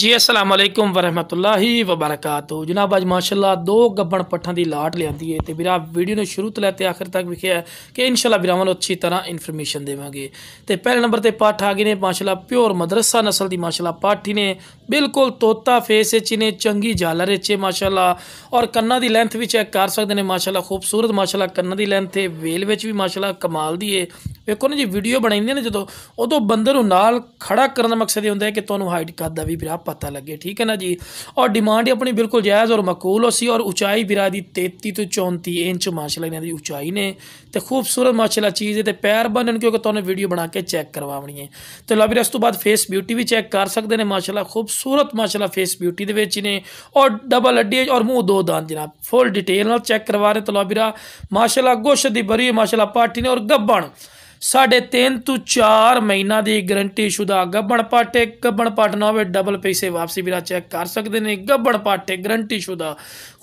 ਜੀ ਅਸਲਾਮ ਅਲੈਕੁਮ ਵਰਹਿਮਤੁਲਾਹੀ ਵਬਰਕਾਤੋ ਜਨਾਬ ਅੱਜ ਮਾਸ਼ਾਅੱਲਾ ਦੋ ਗੱਬਣ ਪੱਠਾਂ ਦੀ ਲਾਟ ਲਿਆਂਦੀ ਹੈ ਤੇ ਵੀਰਾ ਵੀਡੀਓ ਨੂੰ ਸ਼ੁਰੂ ਤੋਂ ਲੈ ਤੇ ਆਖਿਰ ਤੱਕ ਵਿਖਿਆ ਕਿ ਇਨਸ਼ਾਅੱਲਾ ਵੀਰਾਂ ਨੂੰ ਅੱਛੀ ਤਰ੍ਹਾਂ ਇਨਫੋਰਮੇਸ਼ਨ ਦੇਵਾਂਗੇ ਤੇ ਪਹਿਲੇ ਨੰਬਰ ਤੇ ਪੱਠ ਆ ਗਏ ਨੇ ਮਾਸ਼ਾਅੱਲਾ ਪਿਓਰ ਮਦਰਸਾ ਨਸਲ ਦੀ ਮਾਸ਼ਾਅੱਲਾ ਪਾਠੀ ਨੇ ਬਿਲਕੁਲ ਤੋਤਾ ਫੇਸ ਵਿੱਚ ਨੇ ਚੰਗੀ ਜਾਲਰ ਵਿੱਚ ਮਾਸ਼ਾਅੱਲਾ ਔਰ ਕੰਨਾਂ ਦੀ ਲੈਂਥ ਵੀ ਚੈੱਕ ਕਰ ਸਕਦੇ ਨੇ ਮਾਸ਼ਾਅੱਲਾ ਖੂਬਸੂਰਤ ਮਾਸ਼ਾਅੱਲਾ ਕੰਨਾਂ ਦੀ ਲੈਂਥ ਤੇ ਵੇਲ ਵਿੱਚ ਵੀ ਮਾਸ਼ਾਅੱਲਾ ਕਮਾਲ ਦੀ ਏ ਵੇਖੋ ਨਾ ਜੀ ਵੀਡੀਓ ਬਣਾਉਂਦੇ ਨੇ ਜਦੋਂ ਉਦੋਂ ਬੰਦੇ ਨੂੰ ਨਾਲ ਖੜਾ ਕਰਨ ਦਾ ਮਕਸਦ ਇਹ ਹੁੰਦਾ ਹੈ ਕਿ ਤੁਹਾਨੂੰ ਹਾਈਟ ਕਰਦਾ ਵੀ ਵੀਰਾ ਪਤਾ ਲੱਗੇ ਠੀਕ ਹੈ ਨਾ ਜੀ ਔਰ ਡਿਮਾਂਡ ਆਪਣੀ ਬਿਲਕੁਲ ਜਾਇਜ਼ ਔਰ ਮਕੂਲ ਹੋ ਸੀ ਔਰ ਉਚਾਈ ਵੀਰਾ ਦੀ 33 ਤੋਂ 34 ਇੰਚ ਮਾਸ਼ਾਅੱਲਾ ਇਹਨਾਂ ਦੀ ਉਚਾਈ ਨੇ ਤੇ ਖੂਬਸੂਰਤ ਮਾਸ਼ਾਅੱਲਾ ਚੀਜ਼ ਹੈ ਤੇ ਪੈਰ ਬੰਨਣ ਕਿਉਂਕਿ ਤੁਹਾਨੂੰ ਵੀਡੀਓ ਬਣਾ ਕੇ ਚੈੱਕ ਕਰਵਾਉਣੀ ਹੈ ਤੇ ਵੀਰ ਇਸ ਤੋਂ ਬਾਅਦ ਫੇਸ ਬਿਊਟੀ ਵੀ ਚੈੱਕ ਕਰ ਸਕਦੇ ਨੇ ਮਾਸ਼ਾਅੱਲਾ ਖੂਬਸੂਰਤ ਮਾਸ਼ਾਅੱਲਾ ਫੇਸ ਬਿਊਟੀ ਦੇ ਵਿੱਚ ਨੇ ਔਰ ਡਬਲ ਅੱਡੀ ਔਰ ਮੂੰਹ ਦੋ ਦੰਦ ਜਨਾਬ ਫੁੱਲ ਡਿਟੇਲ ਨਾਲ ਚੈੱਕ ਕਰਵਾ ਰਹੇ ਵੀਰਾ ਮਾਸ਼ਾਅੱਲਾ ਗੋਸ਼ ਦੀ ਬਰੀ ਮਾਸ਼ਾਅੱਲਾ ਪਾਰਟੀ ਨੇ ਔਰ ਗੱਬਣ ਸਾਡੇ 3 ਤੋਂ 4 ਮਹੀਨਾ ਦੀ ਗਾਰੰਟੀ ਸ਼ੁਦਾ ਗੱਬਣ ਪਾਟੇ ਗੱਬਣ ਪਾਟ ਨਾ ਹੋਵੇ ਡਬਲ ਪੈਸੇ ਵਾਪਸੀ ਵੀਰਾ ਚੈੱਕ ਕਰ ਸਕਦੇ ਨੇ ਗੱਬਣ ਪਾਟੇ ਗਰੰਟੀ ਸ਼ੁਦਾ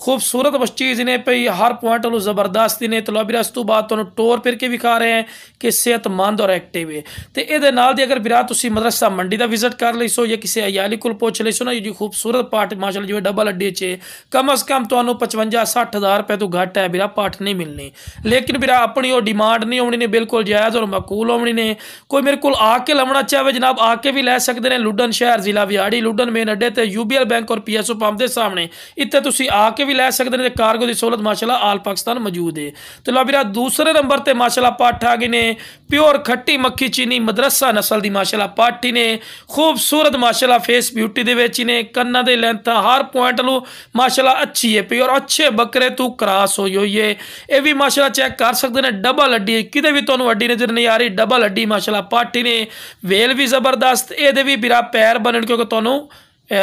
ਖੂਬਸੂਰਤ ਬਸ ਚੀਜ਼ ਨੇ ਪਈ ਹਰ ਪੁਆਇੰਟ ਨੂੰ ਜ਼ਬਰਦਸਤੀ ਨੇ ਤਲਾ ਵੀਰਾ ਇਸ ਤੋਂ ਬਾਅਦ ਤੁਹਾਨੂੰ ਟੋਰ ਫਿਰ ਕੇ ਵਿਖਾ ਰਹੇ ਹਾਂ ਕਿ ਸਿਹਤਮੰਦ ਔਰ ਐਕਟਿਵ ਹੈ ਤੇ ਇਹਦੇ ਨਾਲ ਦੀ ਅਗਰ ਵੀਰਾ ਤੁਸੀਂ ਮਦਰਸਾ ਮੰਡੀ ਦਾ ਵਿਜ਼ਿਟ ਕਰ ਲਈ ਸੋ ਜਾਂ ਕਿਸੇ ਅਯਾਲੀ ਕੋਲ ਪੁੱਛ ਲਈ ਸੋ ਨਾ ਜੀ ਖੂਬਸੂਰਤ ਪਾਟ ਮਾਸ਼ਾਅੱਲਾ ਜਿਵੇਂ ਡਬਲ ਅੱਡੇ 'ਚ ਕਮ ਅਸ ਕਮ ਤੁਹਾਨੂੰ 55 60000 ਰੁਪਏ ਤੋਂ ਘੱਟ ਹੈ ਵੀਰਾ ਪਾਟ ਨਹੀਂ ਮਿਲਨੇ ਲੇਕਿਨ ਵੀਰਾ ਆਪਣੀ ਉਹ ਡਿਮਾਂਡ ਨਹੀਂ ਆਉਣੀ ਨੇ ਬਿਲਕੁਲ ਜਾਇਜ਼ ਔਰ ਮਕੂਲ ਹੋਮਣੀ ਨੇ ਕੋਈ ਮੇਰੇ ਕੋਲ ਆ ਕੇ ਲਵਣਾ ਚਾਹਵੇ ਜਨਾਬ ਆ ਕੇ ਵੀ ਲੈ ਸਕਦੇ ਨੇ ਲੁੱਡਨ ਸ਼ਹਿਰ ਜ਼ਿਲ੍ਹਾ ਵਿਆੜੀ ਲੁੱਡਨ ਮੇਨ ਅੱਡੇ ਤੇ ਯੂਬੀਐਲ ਬੈਂਕ ਔਰ ਪੀਐਸਓ ਪੰਪ ਦੇ ਸਾਹਮਣੇ ਇੱਥੇ ਤੁਸੀਂ ਆ ਕੇ ਵੀ ਲੈ ਸਕਦੇ ਨੇ ਕਾਰਗੋ ਦੀ ਸਹੂਲਤ ਮਾਸ਼ਾਅੱਲਾ ਆਲ ਪਾਕਿਸਤਾਨ ਮੌਜੂਦ ਹੈ ਤੇ ਲਓ ਵੀਰਾ ਦੂਸਰੇ ਨੰਬਰ ਤੇ ਮਾਸ਼ਾਅੱਲਾ ਪਾਠ ਆ ਗਏ ਨੇ ਪਿਓਰ ਖੱਟੀ ਮੱਖੀ ਚੀਨੀ ਮਦਰਸਾ ਨਸਲ ਦੀ ਮਾਸ਼ਾਅੱਲਾ ਪਾਠੀ ਨੇ ਖੂਬਸੂਰਤ ਮਾਸ਼ਾਅੱਲਾ ਫੇਸ ਬਿਊਟੀ ਦੇ ਵਿੱਚ ਨੇ ਕੰਨਾਂ ਦੇ ਲੈਂਥ ਹਰ ਪੁਆਇੰਟ ਨੂੰ ਮਾਸ਼ਾਅੱਲਾ ਅੱਛੀ ਹੈ ਪਿਓਰ ਅੱਛੇ ਬੱਕਰੇ ਤੂੰ ਕਰਾਸ ਹੋਈ ਹੋਈ ਹੈ ਇਹ ਵੀ ਮਾਸ਼ਾਅੱਲਾ ਚੈੱਕ ਕਰ ਸਕਦੇ ਨੇ ਡਬਲ ਅੱਡੀ ਕਿਤੇ ਵੀ ਤੁਹਾਨੂੰ ਅੱਡੀ ਨਜ਼ਰ ਨਜ਼ਾਰੇ ਡਬਲ ਹੱਡੀ ਮਾਸ਼ਾਅੱਲਾ ਪਾਟੀ ਨੇ ਵੇਲ ਵੀ ਜ਼ਬਰਦਸਤ ਇਹਦੇ ਵੀ ਬਿਰਾ ਪੈਰ ਬਣਨ ਕਿਉਂਕਿ ਤੁਹਾਨੂੰ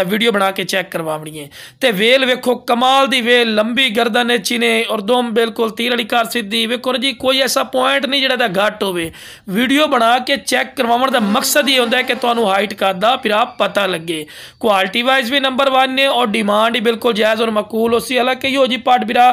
ਵੀਡੀਓ ਬਣਾ ਕੇ ਚੈੱਕ ਕਰਵਾਵਣੀ ਹੈ ਤੇ ਵੇਲ ਵੇਖੋ ਕਮਾਲ ਦੀ ਵੇਲ ਲੰਬੀ ਗਰਦਨ ਐ ਚੀਨੇ ਔਰ ਦੋਮ ਬਿਲਕੁਲ ਤੀਰ ਵਾਲੀ ਕਾਰ ਸਿੱਧੀ ਵੇਖੋ ਜੀ ਕੋਈ ਐਸਾ ਪੁਆਇੰਟ ਨਹੀਂ ਜਿਹੜਾ ਦਾ ਘੱਟ ਹੋਵੇ ਵੀਡੀਓ ਬਣਾ ਕੇ ਚੈੱਕ ਕਰਵਾਉਣ ਦਾ ਮਕਸਦ ਇਹ ਹੁੰਦਾ ਹੈ ਕਿ ਤੁਹਾਨੂੰ ਹਾਈਟ ਕਰਦਾ ਫਿਰ ਆਪ ਪਤਾ ਲੱਗੇ ਕੁਆਲਿਟੀ ਵਾਈਜ਼ ਵੀ ਨੰਬਰ 1 ਨੇ ਔਰ ਡਿਮਾਂਡ ਹੀ ਬਿਲਕੁਲ ਜਾਇਜ਼ ਔਰ ਮਕੂਲ ਹੋਸੀ ਹਾਲਾਂਕਿ ਇਹੋ ਜੀ ਪਾਟ ਵੀਰਾ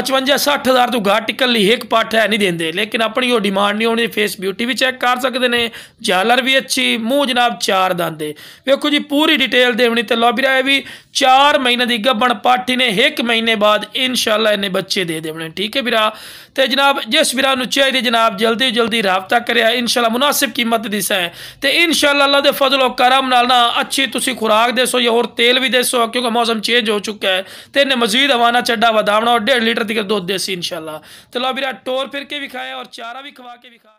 55 60000 ਤੋਂ ਘੱਟ ਇਕੱਲੀ ਲਈ ਇੱਕ ਪਾਟ ਹੈ ਨਹੀਂ ਦਿੰਦੇ ਲੇਕਿਨ ਆਪਣੀ ਉਹ ਡਿਮਾਂਡ ਨਹੀਂ ਹੋਣੀ ਫੇਸ ਬਿਊਟੀ ਵੀ ਚੈੱਕ ਕਰ ਸਕਦੇ ਨੇ ਜਾਲਰ ਵੀ ਅੱਛੀ ਮੂੰਹ ਜਨਾਬ ਚਾਰ ਦੰਦੇ ਵੇਖੋ ਜੀ ਪੂਰੀ ਡਿਟੇਲ ਦੇ देवनी तो लॉबी रहा है भी चार महीने की गबन पाठी ने एक महीने बाद इन शाला इन्हें बच्चे दे देने ठीक है भीरा तो जनाब जिस भीरा चाहिए जनाब जल्दी जल्दी रबता इन शाला मुनासिब कीमत दिसा है तो इन शाला अल्लाह के फजलो करम ना अच्छी तुम खुराक देसो या और तेल भी देसो क्योंकि मौसम चेंज हो चुका है तो इन्हें मजीद हवाना चड्डा वधावना और डेढ़ लीटर तक दूध देसी इन शाला तो लो भीरा टोर फिर के भी खाया और चारा भी खवा के भी खाया